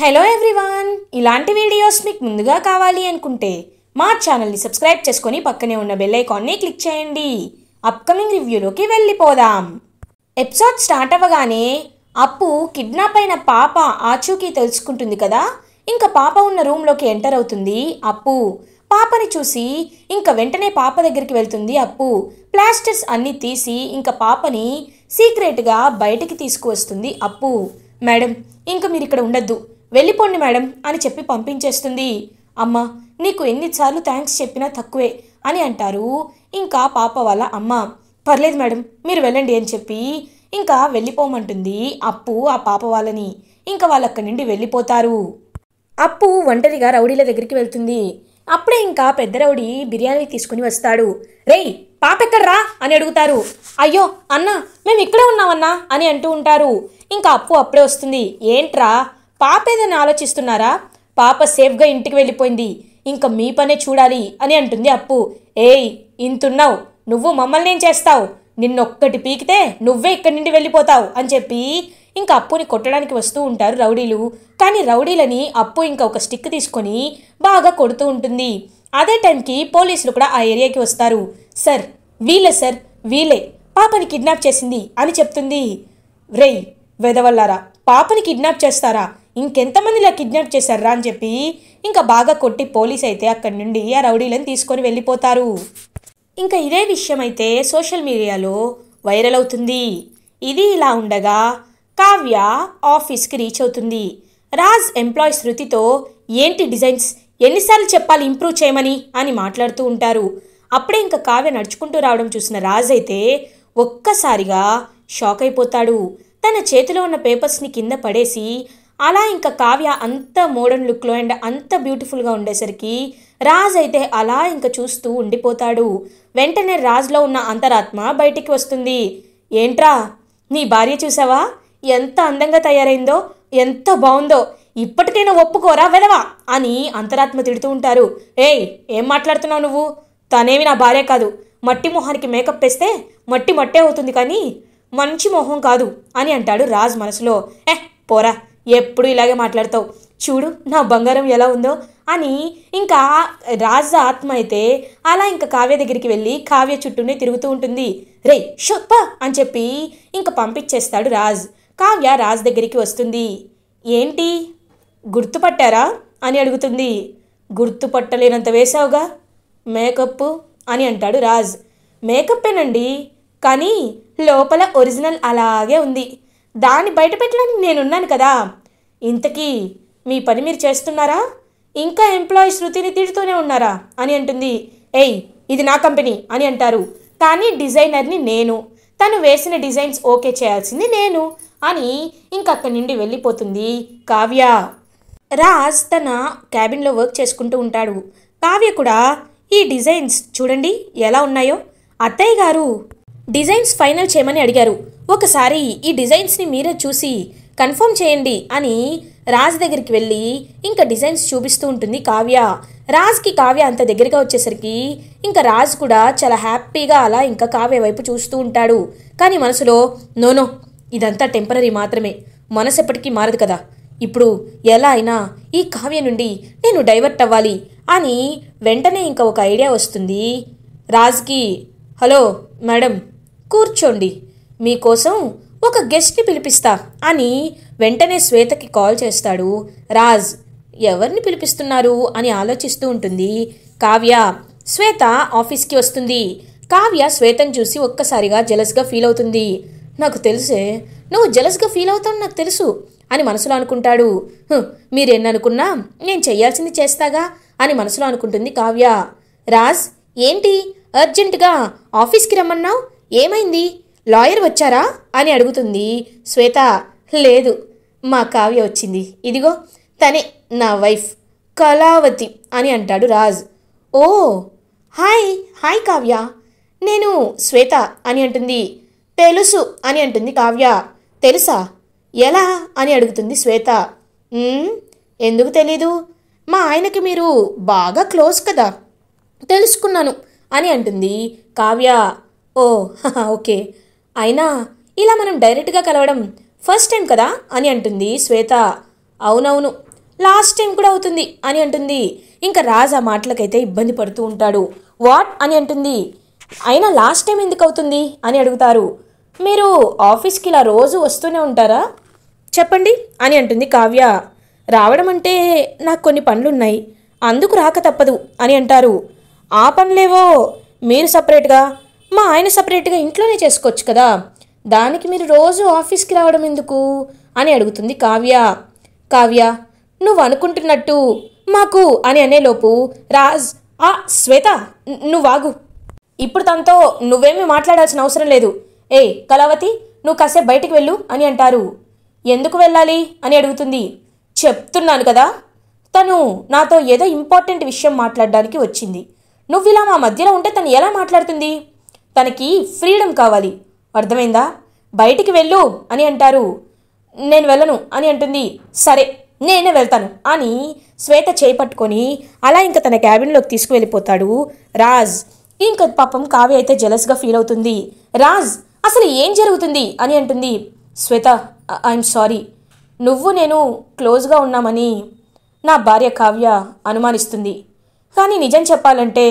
hello everyone ఇలాంటి videos మీకు ముందుగా కావాలి అనుకుంటే మా ఛానల్ని సబ్స్క్రైబ్ చేసుకొని పక్కనే ఉన్న బెల్ ఐకాన్ని క్లిక్ చేయండి అప్కమింగ్ రివ్యూలోకి వెళ్ళిపోదాం ఎపిసోడ్ స్టార్ట్ అవ్వగానే అప్పు కిడ్నాప్ అయిన పాప ఆచూకీ తెలుసుకుంటుంది కదా ఇంకా పాప ఉన్న రూమ్లోకి ఎంటర్ అవుతుంది అప్పు పాపని చూసి ఇంకా వెంటనే పాప దగ్గరికి వెళ్తుంది అప్పు ప్లాస్టర్స్ అన్నీ తీసి ఇంకా పాపని సీక్రెట్గా బయటికి తీసుకువస్తుంది అప్పు మేడం ఇంకా మీరు ఇక్కడ ఉండద్దు వెళ్ళిపోండి మేడం అని చెప్పి పంపించేస్తుంది అమ్మ నీకు ఎన్నిసార్లు థ్యాంక్స్ చెప్పినా తక్కువే అని అంటారు ఇంకా పాప వాళ్ళ అమ్మ పర్లేదు మేడం మీరు వెళ్ళండి అని చెప్పి ఇంకా వెళ్ళిపోమంటుంది అప్పు ఆ పాప వాళ్ళని ఇంకా వాళ్ళక్కడి నుండి వెళ్ళిపోతారు అప్పు ఒంటరిగా రౌడీల దగ్గరికి వెళ్తుంది అప్పుడే ఇంకా పెద్ద రౌడీ బిర్యానీ తీసుకుని వస్తాడు రేయ్ ఎక్కడరా అని అడుగుతారు అయ్యో అన్న మేము ఇక్కడే ఉన్నామన్నా అని అంటూ ఉంటారు ఇంకా అప్పు అప్పుడే వస్తుంది ఏంట్రా పాప ఏదని ఆలోచిస్తున్నారా పాప సేఫ్గా ఇంటికి వెళ్ళిపోయింది ఇంకా మీ పనే చూడాలి అని అంటుంది అప్పు ఏయ్ ఇంతున్నావు నువ్వు మమ్మల్ని ఏం చేస్తావు నిన్నొక్కటి పీకితే నువ్వే ఇక్కడి నుండి వెళ్ళిపోతావు అని చెప్పి ఇంకా అప్పుని కొట్టడానికి వస్తూ ఉంటారు రౌడీలు కానీ రౌడీలని అప్పు ఇంకా ఒక స్టిక్ తీసుకొని బాగా కొడుతూ ఉంటుంది అదే టైంకి పోలీసులు కూడా ఆ ఏరియాకి వస్తారు సార్ వీలే సార్ వీలే పాపని కిడ్నాప్ చేసింది అని చెప్తుంది రేయ్ వెదవల్లారా పాపని కిడ్నాప్ చేస్తారా ఇంకెంతమంది ఇలా కిడ్నాప్ చేశారా అని చెప్పి ఇంకా బాగా కొట్టి పోలీస్ అయితే అక్కడి నుండి ఆ రౌడీలను తీసుకొని వెళ్ళిపోతారు ఇంకా ఇదే విషయం అయితే సోషల్ మీడియాలో వైరల్ అవుతుంది ఇది ఇలా ఉండగా కావ్య ఆఫీస్కి రీచ్ అవుతుంది రాజ్ ఎంప్లాయ్ శృతితో ఏంటి డిజైన్స్ ఎన్నిసార్లు చెప్పాలి ఇంప్రూవ్ చేయమని అని మాట్లాడుతూ ఉంటారు అప్పుడే ఇంకా కావ్య నడుచుకుంటూ రావడం చూసిన రాజ్ అయితే ఒక్కసారిగా షాక్ అయిపోతాడు తన చేతిలో ఉన్న పేపర్స్ని కింద పడేసి అలా ఇంకా కావ్య అంత మోడర్న్ లుక్లో అండ్ అంత బ్యూటిఫుల్గా ఉండేసరికి రాజ్ అయితే అలా ఇంకా చూస్తూ ఉండిపోతాడు వెంటనే రాజ్లో ఉన్న అంతరాత్మ బయటికి వస్తుంది ఏంట్రా నీ భార్య చూసావా ఎంత అందంగా తయారైందో ఎంత బాగుందో ఇప్పటికైనా ఒప్పుకోరా వెదవా అని అంతరాత్మ తిడుతూ ఉంటారు ఏయ్ ఏం మాట్లాడుతున్నావు నువ్వు తనేమి నా భార్య కాదు మట్టి మొహానికి మేకప్ వేస్తే మట్టి మట్టే అవుతుంది కానీ మంచి మొహం కాదు అని అంటాడు రాజ్ మనసులో ఏ పోరా ఎప్పుడు ఇలాగే మాట్లాడతావు చూడు నా బంగారం ఎలా ఉందో అని ఇంకా రాజ ఆత్మ అయితే అలా ఇంకా కావ్య దగ్గరికి వెళ్ళి కావ్య చుట్టూనే తిరుగుతూ ఉంటుంది రే షొప్ప అని చెప్పి ఇంకా పంపించేస్తాడు రాజ్ కావ్య రాజ్ దగ్గరికి వస్తుంది ఏంటి గుర్తుపట్టారా అని అడుగుతుంది గుర్తుపట్టలేనంత వేశావుగా మేకప్ అని అంటాడు రాజ్ మేకప్పేనండి కానీ లోపల ఒరిజినల్ అలాగే ఉంది దాన్ని బయటపెట్టడానికి నేనున్నాను కదా ఇంతకీ మీ పని మీరు చేస్తున్నారా ఇంకా ఎంప్లాయీ శృతిని తిడుతూనే ఉన్నారా అని అంటుంది ఎయ్ ఇది నా కంపెనీ అని అంటారు కానీ డిజైనర్ని నేను తను వేసిన డిజైన్స్ ఓకే చేయాల్సింది నేను అని ఇంకక్కడి నుండి వెళ్ళిపోతుంది కావ్య రాజ్ తన క్యాబిన్లో వర్క్ చేసుకుంటూ ఉంటాడు కావ్య కూడా ఈ డిజైన్స్ చూడండి ఎలా ఉన్నాయో అత్తయ్య గారు డిజైన్స్ ఫైనల్ చేయమని అడిగారు ఒకసారి ఈ డిజైన్స్ని మీరే చూసి కన్ఫర్మ్ చేయండి అని రాజ్ దగ్గరికి వెళ్ళి ఇంకా డిజైన్స్ చూపిస్తూ ఉంటుంది కావ్య రాజ్కి కావ్య అంత దగ్గరగా వచ్చేసరికి ఇంకా రాజ్ కూడా చాలా హ్యాపీగా అలా ఇంకా కావ్య వైపు చూస్తూ ఉంటాడు కానీ మనసులో నోనో ఇదంతా టెంపరీ మాత్రమే మనసు ఎప్పటికీ మారదు కదా ఇప్పుడు ఎలా అయినా ఈ కావ్య నుండి నేను డైవర్ట్ అవ్వాలి అని వెంటనే ఇంకా ఒక ఐడియా వస్తుంది రాజ్కి హలో మేడం కూర్చోండి మీకోసం ఒక గెస్ట్ని పిలిపిస్తా అని వెంటనే శ్వేతకి కాల్ చేస్తాడు రాజ్ ఎవరిని పిలిపిస్తున్నారు అని ఆలోచిస్తూ ఉంటుంది కావ్య శ్వేత ఆఫీస్కి వస్తుంది కావ్య శ్వేతను చూసి ఒక్కసారిగా జలస్గా ఫీల్ అవుతుంది నాకు తెలిసే నువ్వు జలస్గా ఫీల్ అవుతావు నాకు తెలుసు అని మనసులో అనుకుంటాడు మీరేననుకున్నా నేను చేయాల్సింది చేస్తాగా అని మనసులో అనుకుంటుంది కావ్య రాజ్ ఏంటి అర్జెంటుగా ఆఫీస్కి రమ్మన్నావు ఏమైంది లాయర్ వచ్చారా అని అడుగుతుంది శ్వేత లేదు మా కావ్య వచ్చింది ఇదిగో తనే నా వైఫ్ కళావతి అని అంటాడు రాజ్ ఓ హాయ్ హాయ్ కావ్య నేను శ్వేత అని అంటుంది తెలుసు అని అంటుంది కావ్య తెలుసా ఎలా అని అడుగుతుంది శ్వేత ఎందుకు తెలీదు మా ఆయనకి మీరు బాగా క్లోజ్ కదా తెలుసుకున్నాను అని అంటుంది కావ్య ఓ ఓకే అయినా ఇలా మనం డైరెక్ట్గా కలవడం ఫస్ట్ టైం కదా అని అంటుంది శ్వేత అవునవును లాస్ట్ టైం కూడా అవుతుంది అని అంటుంది ఇంకా రాజ్ ఆ మాటలకైతే ఇబ్బంది పడుతూ ఉంటాడు వాట్ అని అంటుంది అయినా లాస్ట్ టైం ఎందుకు అవుతుంది అని అడుగుతారు మీరు ఆఫీస్కి ఇలా రోజు వస్తూనే ఉంటారా చెప్పండి అని అంటుంది కావ్య రావడం అంటే నాకు కొన్ని పనులున్నాయి అందుకు రాక తప్పదు అని అంటారు ఆ పనులేవో మీరు సపరేట్గా మా ఆయన సపరేట్గా ఇంట్లోనే చేసుకోవచ్చు కదా దానికి మీరు రోజు ఆఫీస్కి రావడం ఎందుకు అని అడుగుతుంది కావ్య కావ్య నువ్వు అనుకుంటున్నట్టు మాకు అని అనేలోపు రాజ్ ఆ శ్వేత నువ్వాగు ఇప్పుడు తనతో నువ్వేమీ మాట్లాడాల్సిన అవసరం లేదు ఏ కళావతి నువ్వు కాసేపు బయటికి వెళ్ళు అని అంటారు ఎందుకు వెళ్ళాలి అని అడుగుతుంది చెప్తున్నాను కదా తను నాతో ఏదో ఇంపార్టెంట్ విషయం మాట్లాడడానికి వచ్చింది నువ్వు ఇలా మా మధ్యలో ఉంటే తను ఎలా మాట్లాడుతుంది తనకి ఫ్రీడమ్ కావాలి అర్థమైందా బయటికి వెళ్ళు అని అంటారు నేను వెళ్ళను అని అంటుంది సరే నేనే వెళ్తాను అని శ్వేత చేపట్టుకొని అలా ఇంకా తన క్యాబిన్లోకి తీసుకువెళ్ళిపోతాడు రాజ్ ఇంకా పాపం కావి అయితే జెలస్గా ఫీల్ అవుతుంది రాజ్ అసలు ఏం జరుగుతుంది అని అంటుంది శ్వేత ఐఎమ్ సారీ నువ్వు నేను క్లోజ్గా ఉన్నామని నా భార్య కావ్య అనుమానిస్తుంది కానీ నిజం చెప్పాలంటే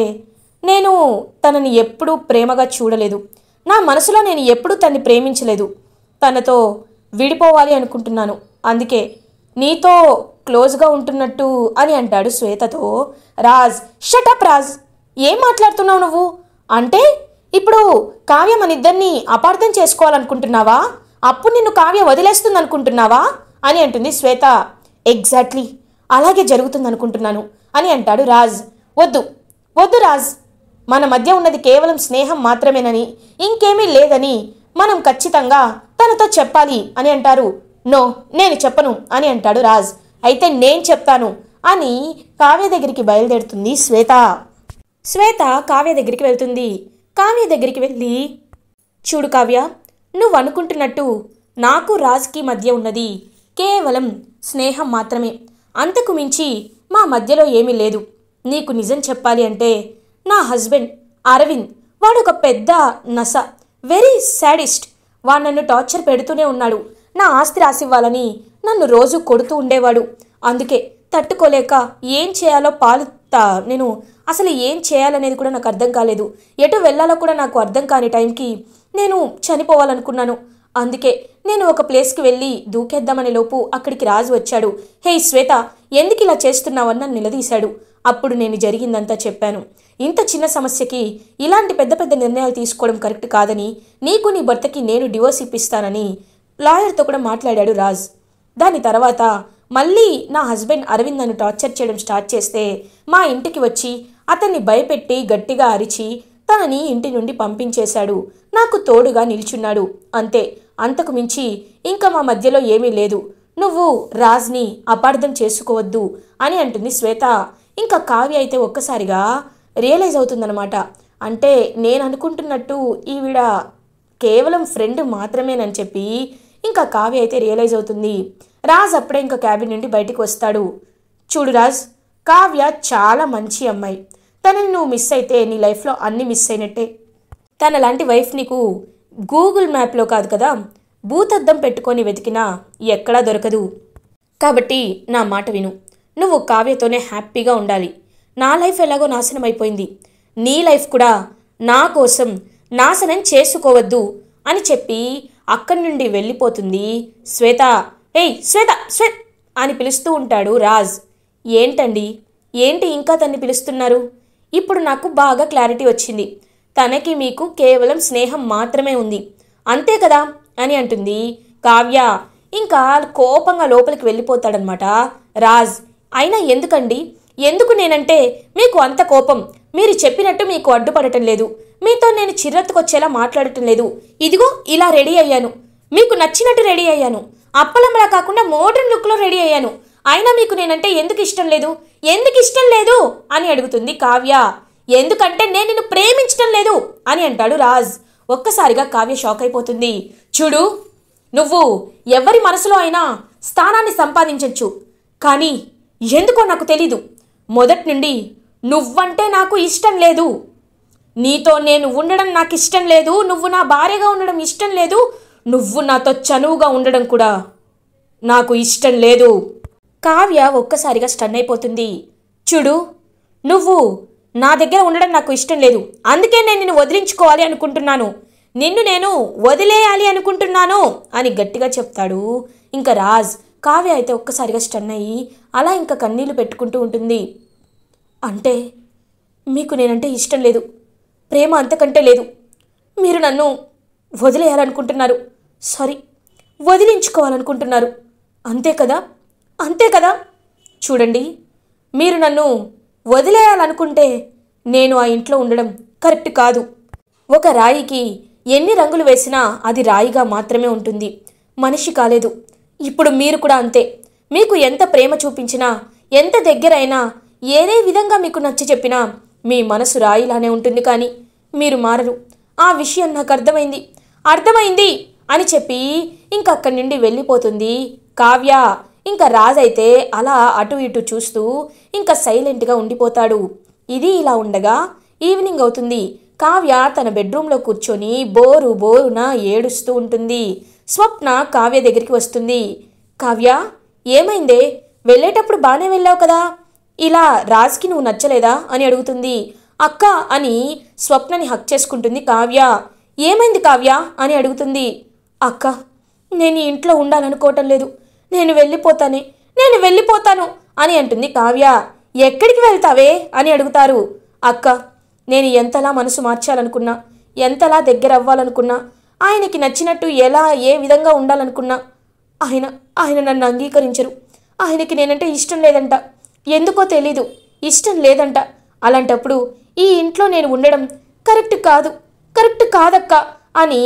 నేను తనని ఎప్పుడూ ప్రేమగా చూడలేదు నా మనసులో నేను ఎప్పుడూ తన్ని ప్రేమించలేదు తనతో విడిపోవాలి అనుకుంటున్నాను అందుకే నీతో క్లోజ్గా ఉంటున్నట్టు అని అంటాడు శ్వేతతో రాజ్ షటప్ రాజ్ ఏం మాట్లాడుతున్నావు నువ్వు అంటే ఇప్పుడు కావ్య మన ఇద్దరిని అపార్థం చేసుకోవాలనుకుంటున్నావా అప్పుడు నిన్ను కావ్య వదిలేస్తుంది అనుకుంటున్నావా అని అంటుంది శ్వేత ఎగ్జాక్ట్లీ అలాగే జరుగుతుంది అనుకుంటున్నాను అని అంటాడు రాజ్ వద్దు వద్దు రాజ్ మన మధ్య ఉన్నది కేవలం స్నేహం మాత్రమేనని ఇంకేమీ లేదని మనం ఖచ్చితంగా తనతో చెప్పాలి అని అంటారు నో నేను చెప్పను అని అంటాడు రాజ్ అయితే నేను చెప్తాను అని కావ్య దగ్గరికి బయలుదేరుతుంది శ్వేత శ్వేత కావ్య దగ్గరికి వెళ్తుంది కావ్య దగ్గరికి వెళ్ళి చూడు కావ్య నువ్వు అనుకుంటున్నట్టు నాకు రాజ్కి మధ్య ఉన్నది కేవలం స్నేహం మాత్రమే అంతకు మించి మా మధ్యలో ఏమీ లేదు నీకు నిజం చెప్పాలి అంటే నా హస్బెండ్ అరవింద్ వాడు ఒక పెద్ద నస వెరీ శాడిస్ట్ వాడు నన్ను టార్చర్ పెడుతూనే ఉన్నాడు నా ఆస్తి రాసివ్వాలని నన్ను రోజు కొడుతూ ఉండేవాడు అందుకే తట్టుకోలేక ఏం చేయాలో పాలు నేను అసలు ఏం చేయాలనేది కూడా నాకు అర్థం కాలేదు ఎటు వెళ్ళాలో కూడా నాకు అర్థం కాని టైంకి నేను చనిపోవాలనుకున్నాను అందుకే నేను ఒక ప్లేస్కి వెళ్ళి దూకేద్దామనే లోపు అక్కడికి రాజు వచ్చాడు హే శ్వేత ఎందుకు ఇలా చేస్తున్నావని నన్ను నిలదీశాడు అప్పుడు నేను జరిగిందంతా చెప్పాను ఇంత చిన్న సమస్యకి ఇలాంటి పెద్ద పెద్ద నిర్ణయాలు తీసుకోవడం కరెక్ట్ కాదని నీకు నీ భర్తకి నేను డివోర్స్ ఇప్పిస్తానని లాయర్తో కూడా మాట్లాడాడు రాజ్ దాని తర్వాత మళ్ళీ నా హస్బెండ్ అరవింద్ నన్ను టార్చర్ చేయడం స్టార్ట్ చేస్తే మా ఇంటికి వచ్చి అతన్ని భయపెట్టి గట్టిగా అరిచి తనని ఇంటి నుండి పంపించేశాడు నాకు తోడుగా నిల్చున్నాడు అంతే అంతకు మించి ఇంకా మా మధ్యలో ఏమీ లేదు నువ్వు రాజ్ని అపార్థం చేసుకోవద్దు అని అంటుంది శ్వేత ఇంకా కావ్య అయితే ఒక్కసారిగా రియలైజ్ అవుతుందనమాట అంటే నేను అనుకుంటున్నట్టు ఈవిడ కేవలం ఫ్రెండ్ మాత్రమేనని చెప్పి ఇంకా కావ్య అయితే రియలైజ్ అవుతుంది రాజ్ అప్పుడే ఇంకా క్యాబిన్ నుండి బయటికి వస్తాడు చూడు రాజ్ కావ్య చాలా మంచి అమ్మాయి తనని నువ్వు మిస్ అయితే నీ లైఫ్లో అన్ని మిస్ అయినట్టే తన లాంటి వైఫ్ నీకు గూగుల్ మ్యాప్లో కాదు కదా భూతద్దం పెట్టుకొని వెతికినా ఎక్కడా దొరకదు కాబట్టి నా మాట విను నువ్వు కావ్యతోనే హ్యాపీగా ఉండాలి నా లైఫ్ ఎలాగో నాశనం అయిపోయింది నీ లైఫ్ కూడా నా కోసం నాశనం చేసుకోవద్దు అని చెప్పి అక్కడి నుండి వెళ్ళిపోతుంది శ్వేత ఏయ్ శ్వేత శ్వే అని పిలుస్తూ ఉంటాడు రాజ్ ఏంటండి ఏంటి ఇంకా తన్ని పిలుస్తున్నారు ఇప్పుడు నాకు బాగా క్లారిటీ వచ్చింది తనకి మీకు కేవలం స్నేహం మాత్రమే ఉంది అంతే కదా అని అంటుంది కావ్య ఇంకా కోపంగా లోపలికి వెళ్ళిపోతాడనమాట రాజ్ అయినా ఎందుకండి ఎందుకు నేనంటే మీకు అంత కోపం మీరు చెప్పినట్టు మీకు అడ్డుపడటం లేదు మీతో నేను చిర్రెత్తుకొచ్చేలా మాట్లాడటం లేదు ఇదిగో ఇలా రెడీ అయ్యాను మీకు నచ్చినట్టు రెడీ అయ్యాను అప్పలంలా కాకుండా మోడర్న్ లుక్లో రెడీ అయ్యాను అయినా మీకు నేనంటే ఎందుకు ఇష్టం లేదు ఎందుకు ఇష్టం లేదు అని అడుగుతుంది కావ్య ఎందుకంటే నేను నిన్ను ప్రేమించడం లేదు అని అంటాడు రాజ్ ఒక్కసారిగా కావ్య షాక్ అయిపోతుంది చూడు నువ్వు ఎవరి మనసులో అయినా స్థానాన్ని సంపాదించచ్చు కానీ ఎందుకో నాకు తెలీదు మొదటి నుండి నువ్వంటే నాకు ఇష్టం లేదు నీతో నేను ఉండడం నాకు ఇష్టం లేదు నువ్వు నా భార్యగా ఉండడం ఇష్టం లేదు నువ్వు నాతో చనువుగా ఉండడం కూడా నాకు ఇష్టం లేదు కావ్య ఒక్కసారిగా స్టన్ అయిపోతుంది చూడు నువ్వు నా దగ్గర ఉండడం నాకు ఇష్టం లేదు అందుకే నేను నిన్ను వదిలించుకోవాలి అనుకుంటున్నాను నిన్ను నేను వదిలేయాలి అనుకుంటున్నాను అని గట్టిగా చెప్తాడు ఇంకా రాజ్ కావ్య అయితే ఒక్కసారిగా స్టన్ అయ్యి అలా ఇంకా కన్నీళ్లు పెట్టుకుంటూ ఉంటుంది అంటే మీకు నేనంటే ఇష్టం లేదు ప్రేమ అంతకంటే లేదు మీరు నన్ను వదిలేయాలనుకుంటున్నారు సారీ వదిలించుకోవాలనుకుంటున్నారు అంతే కదా అంతే కదా చూడండి మీరు నన్ను వదిలేయాలనుకుంటే నేను ఆ ఇంట్లో ఉండడం కరెక్ట్ కాదు ఒక రాయికి ఎన్ని రంగులు వేసినా అది రాయిగా మాత్రమే ఉంటుంది మనిషి కాలేదు ఇప్పుడు మీరు కూడా అంతే మీకు ఎంత ప్రేమ చూపించినా ఎంత దగ్గరైనా ఏదే విధంగా మీకు నచ్చ చెప్పినా మీ మనసు రాయిలానే ఉంటుంది కానీ మీరు మారరు ఆ విషయం నాకు అర్థమైంది అర్థమైంది అని చెప్పి ఇంకక్కడి నుండి వెళ్ళిపోతుంది కావ్య ఇంకా రాజైతే అలా అటు ఇటు చూస్తూ ఇంకా సైలెంట్గా ఉండిపోతాడు ఇది ఇలా ఉండగా ఈవినింగ్ అవుతుంది కావ్య తన బెడ్రూమ్లో కూర్చొని బోరు బోరున ఏడుస్తూ ఉంటుంది స్వప్న కావ్య దగ్గరికి వస్తుంది కావ్య ఏమైందే వెళ్ళేటప్పుడు బాగానే వెళ్ళావు కదా ఇలా రాజ్కి నువ్వు నచ్చలేదా అని అడుగుతుంది అక్క అని స్వప్నని హక్ చేసుకుంటుంది కావ్య ఏమైంది కావ్య అని అడుగుతుంది అక్క నేను ఇంట్లో ఉండాలనుకోవటం లేదు నేను వెళ్ళిపోతానే నేను వెళ్ళిపోతాను అని అంటుంది కావ్య ఎక్కడికి వెళ్తావే అని అడుగుతారు అక్క నేను ఎంతలా మనసు మార్చాలనుకున్నా ఎంతలా దగ్గర అవ్వాలనుకున్నా ఆయనకి నచ్చినట్టు ఎలా ఏ విధంగా ఉండాలనుకున్నా ఆయన ఆయన నన్ను అంగీకరించరు ఆయనకి నేనంటే ఇష్టం లేదంట ఎందుకో తెలీదు ఇష్టం లేదంట అలాంటప్పుడు ఈ ఇంట్లో నేను ఉండడం కరెక్ట్ కాదు కరెక్ట్ కాదక్క అని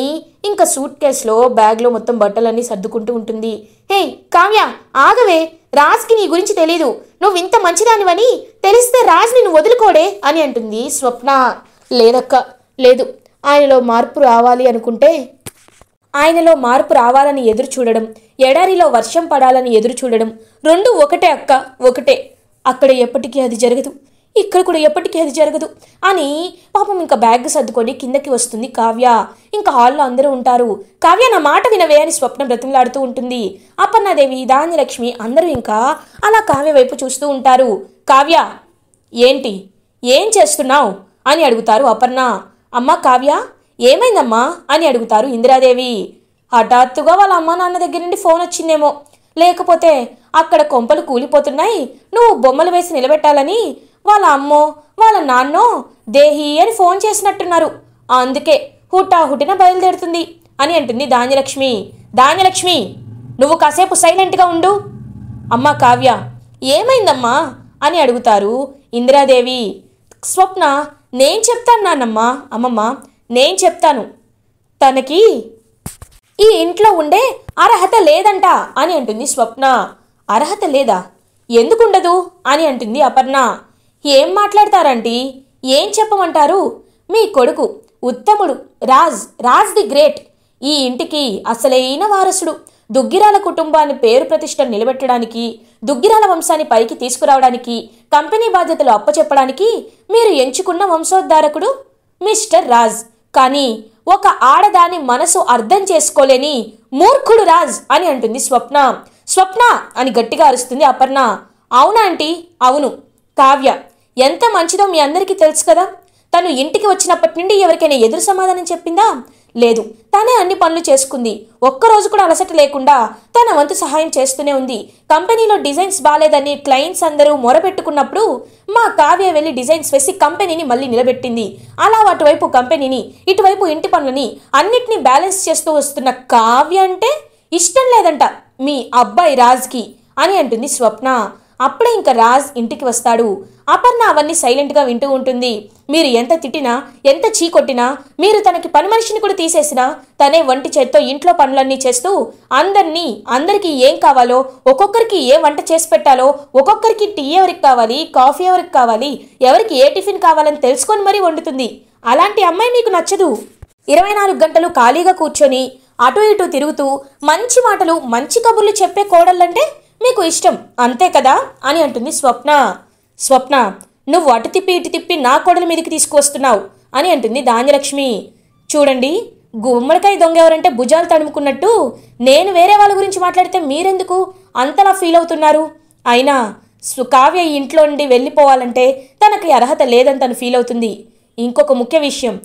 ఇంకా సూట్ కేసులో బ్యాగ్లో మొత్తం బట్టలన్నీ సర్దుకుంటూ ఉంటుంది హే కావ్య ఆగవే రాజ్కి నీ గురించి తెలీదు నువ్వు ఇంత మంచిదానివని తెలిస్తే రాజ్ నిన్ను వదులుకోడే అని అంటుంది స్వప్న లేదక్క లేదు ఆయనలో మార్పు రావాలి అనుకుంటే ఆయనలో మార్పు రావాలని ఎదురు చూడడం ఎడారిలో వర్షం పడాలని ఎదురు చూడడం రెండు ఒకటే అక్క ఒకటే అక్కడ ఎప్పటికీ అది జరగదు ఇక్కడ కూడా ఎప్పటికీ అది జరగదు అని పాపం ఇంకా బ్యాగ్ సర్దుకొని కిందకి వస్తుంది కావ్య ఇంకా హాల్లో అందరూ ఉంటారు కావ్య నా మాట వినవే అని స్వప్న బ్రతిమలాడుతూ ఉంటుంది అపర్ణాదేవి దానిలక్ష్మి అందరూ ఇంకా అలా కావ్య వైపు చూస్తూ ఉంటారు కావ్య ఏంటి ఏం చేస్తున్నావు అని అడుగుతారు అపర్ణ అమ్మ కావ్య ఏమైందమ్మా అని అడుగుతారు ఇందిరాదేవి హఠాత్తుగా వాళ్ళ అమ్మ నాన్న దగ్గర నుండి ఫోన్ వచ్చిందేమో లేకపోతే అక్కడ కొంపలు కూలిపోతున్నాయి నువ్వు బొమ్మలు వేసి నిలబెట్టాలని వాళ్ళ అమ్మో వాళ్ళ నాన్నో దేహి అని ఫోన్ చేసినట్టున్నారు అందుకే హుటాహుటిన బయలుదేరుతుంది అని అంటుంది ధాన్యలక్ష్మి ధాన్యలక్ష్మి నువ్వు కాసేపు సైలెంట్గా ఉండు అమ్మ కావ్య ఏమైందమ్మా అని అడుగుతారు ఇందిరాదేవి స్వప్న నేను చెప్తాను నాన్నమ్మా అమ్మమ్మ నేను చెప్తాను తనకి ఈ ఇంట్లో ఉండే అర్హత లేదంట అని అంటుంది స్వప్న అర్హత లేదా ఎందుకుండదు అని అంటుంది అపర్ణ ఏం మాట్లాడతారంటీ ఏం చెప్పమంటారు మీ కొడుకు ఉత్తముడు రాజ్ రాజ్ ది గ్రేట్ ఈ ఇంటికి అసలైన వారసుడు దుగ్గిరాల కుటుంబాన్ని పేరు ప్రతిష్ట నిలబెట్టడానికి దుగ్గిరాల వంశాన్ని పైకి తీసుకురావడానికి కంపెనీ బాధ్యతలు అప్పచెప్పడానికి మీరు ఎంచుకున్న వంశోద్ధారకుడు మిస్టర్ రాజ్ కానీ ఒక ఆడదాని మనసు అర్థం చేసుకోలేని మూర్ఖుడు రాజ్ అని అంటుంది స్వప్న స్వప్న అని గట్టిగా అరుస్తుంది అపర్ణ అవునా ఆంటీ అవును కావ్య ఎంత మంచిదో మీ అందరికీ తెలుసు కదా తను ఇంటికి వచ్చినప్పటి నుండి ఎవరికైనా ఎదురు సమాధానం చెప్పిందా లేదు తానే అన్ని పనులు చేసుకుంది ఒక్కరోజు కూడా అలసట లేకుండా తన వంతు సహాయం చేస్తూనే ఉంది కంపెనీలో డిజైన్స్ బాగాలేదని క్లయింట్స్ అందరూ మొరపెట్టుకున్నప్పుడు మా కావ్య వెళ్ళి డిజైన్స్ వేసి కంపెనీని మళ్ళీ నిలబెట్టింది అలా అటువైపు కంపెనీని ఇటువైపు ఇంటి పనులని అన్నిటినీ బ్యాలెన్స్ చేస్తూ వస్తున్న కావ్య అంటే ఇష్టం లేదంట మీ అబ్బాయి రాజ్కి అని అంటుంది స్వప్న అప్పుడే ఇంకా రాజ్ ఇంటికి వస్తాడు అపర్ణ అవన్నీ సైలెంట్గా వింటూ ఉంటుంది మీరు ఎంత తిట్టినా ఎంత చీకొట్టినా మీరు తనకి పని మనిషిని కూడా తీసేసినా తనే వంటి చేత్తో ఇంట్లో పనులన్నీ చేస్తూ అందరినీ అందరికీ ఏం కావాలో ఒక్కొక్కరికి ఏ వంట చేసి పెట్టాలో ఒక్కొక్కరికి టీ ఎవరికి కావాలి కాఫీ ఎవరికి కావాలి ఎవరికి ఏ టిఫిన్ కావాలని తెలుసుకొని మరీ వండుతుంది అలాంటి అమ్మాయి మీకు నచ్చదు ఇరవై నాలుగు గంటలు ఖాళీగా కూర్చొని అటు ఇటు తిరుగుతూ మంచి మాటలు మంచి కబుర్లు చెప్పే కోడళ్ళంటే నీకు ఇష్టం అంతే కదా అని అంటుంది స్వప్న స్వప్న నువ్వు అటు తిప్పి ఇటు తిప్పి నా కొడల మీదకి తీసుకువస్తున్నావు అని అంటుంది ధాన్యలక్ష్మి చూడండి గుమ్మడికాయ దొంగ ఎవరంటే భుజాలు తడుముకున్నట్టు నేను వేరే వాళ్ళ గురించి మాట్లాడితే మీరెందుకు అంతలా ఫీల్ అవుతున్నారు అయినా కావ్య ఇంట్లో నుండి వెళ్ళిపోవాలంటే తనకి అర్హత లేదని తను ఫీల్ అవుతుంది ఇంకొక ముఖ్య విషయం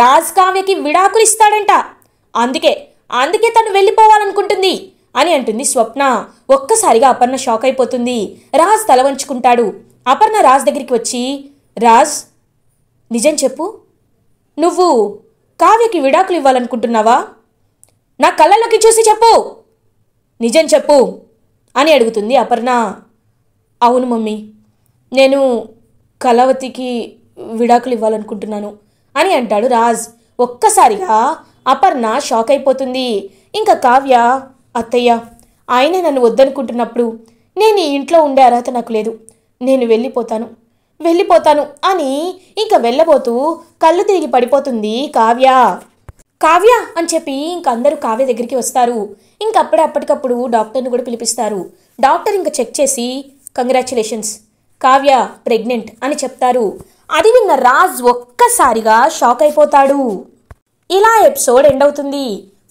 రాజ్ కావ్యకి విడాకులు ఇస్తాడంట అందుకే అందుకే తను వెళ్ళిపోవాలనుకుంటుంది అని అంటుంది స్వప్న ఒక్కసారిగా అపర్ణ షాక్ అయిపోతుంది రాజ్ తల వంచుకుంటాడు అపర్ణ రాజ్ దగ్గరికి వచ్చి రాజ్ నిజం చెప్పు నువ్వు కావ్యకి విడాకులు ఇవ్వాలనుకుంటున్నావా నా కళ్ళలోకి చూసి చెప్పు నిజం చెప్పు అని అడుగుతుంది అపర్ణ అవును మమ్మీ నేను కళావతికి విడాకులు ఇవ్వాలనుకుంటున్నాను అని అంటాడు రాజ్ ఒక్కసారిగా అపర్ణ షాక్ అయిపోతుంది ఇంకా కావ్య అత్తయ్య ఆయన నన్ను వద్దనుకుంటున్నప్పుడు నేను ఈ ఇంట్లో ఉండే అర్హత నాకు లేదు నేను వెళ్ళిపోతాను వెళ్ళిపోతాను అని ఇంకా వెళ్ళబోతూ కళ్ళు తిరిగి పడిపోతుంది కావ్య కావ్య అని చెప్పి ఇంక అందరూ కావ్య దగ్గరికి వస్తారు ఇంకప్పుడే అప్పటికప్పుడు డాక్టర్ని కూడా పిలిపిస్తారు డాక్టర్ ఇంకా చెక్ చేసి కంగ్రాచులేషన్స్ కావ్య ప్రెగ్నెంట్ అని చెప్తారు అది విన్న రాజ్ ఒక్కసారిగా షాక్ అయిపోతాడు ఇలా ఎపిసోడ్ ఎండ్ అవుతుంది